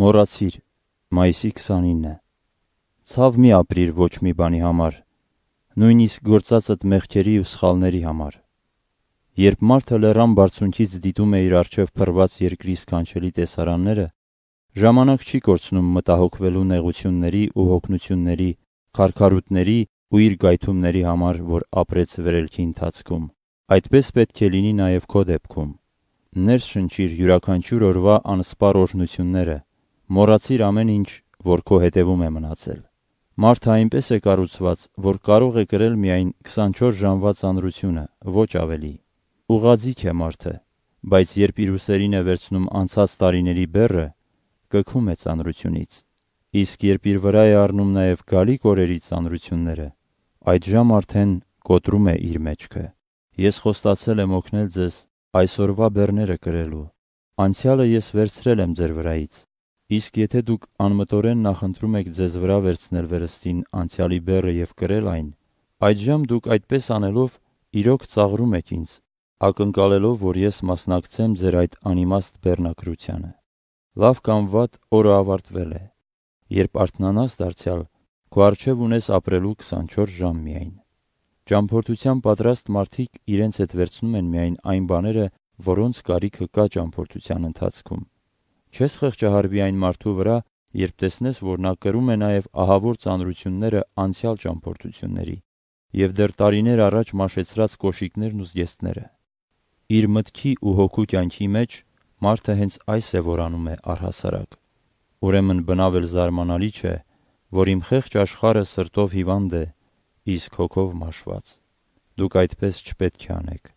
Մոռացիր, մայիսի 29-ը։ Ցավ մի ապրիր ոչ մի բանի համար, նույնիսկ գործածդ մեղքերի ու սխալների համար։ Երբ մարդը լեռան բարձունքից դիտում է իր արջև փռված երկրի սքանչելի տեսարանները, ժամանակ չի կորցնում մտահոգվելու նեղությունների ու հոգնությունների, քարքարութների ու իր գայթումների համար, որ ապրեց վերելքի ընթացքում։ Այդպես պետք է լինի նաև քո դեպքում։ Ներս շնչիր յուրաքանչյուր օրվա անսպառ օրհնությունները, Մորացիր ամեն ինչ, որ քո հետևում է մնացել։ Մարդը այնպես է կառուցված, որ կարող է գրել միայն 24 ժամվա ծանրությունը, ոչ ավելի։ Ուղաձիք է մարդը, բայց երբ իր ուսերին է վերցնում անցած տարիների բեռը, կգքում է ծանրությունից։ Իսկ երբ իր վրա է առնում նաև գալիք օրերի ծանրությունները, այդ ժամ արդեն կոտրում է իր մեջքը։ Ես խոստացել եմ օգնել ձեզ այսօրվա բեռները գրելու։ Անցյալը ես վերցրել եմ ձեր վրայից, Իսկ եթե դուք անմտորեն նախընտրում եք ձեզ վրա վերցնել վերստին անցյալի բեռը եւ կրել այն, այդժամ դուք այդպես անելով իրոք ծաղրում եք ինձ, ակնկալելով, որ ես մասնակցեմ ձեր այդ անիմաստ բեռնակրությանը։ Լավ կամ վատ օրը ավարտվել է։ Երբ արթնանաս դարձյալ, քո արժև ունես ապրելու 24 ժամ միայն։ Ճամփորդության պատրաստ մարդիկ իրենց հետ վերցնում են միայն այն բաները, որոնց կարիքը կա ճամփորդության ընթացքում Չես խղճահարվի այն մարդու վրա, երբ տեսնես, որ նա կրում է նաև ահավոր ծանրությունները անցյալ ճամփորդությունների եւ դեռ տարիներ առաջ մաշեցրած կոշիկներն ու զգեստները։ Իր մտքի ու հոգու կյանքի մեջ մարդը հենց այս է որանում է առհասարակ։ Ուրեմն բնավել զարմանալի չէ, որ իմ խեղճ աշխարը սրտով հիվանդ է, իսկ հոգով մաշված։ Դուք այդպես չպետք է անեք։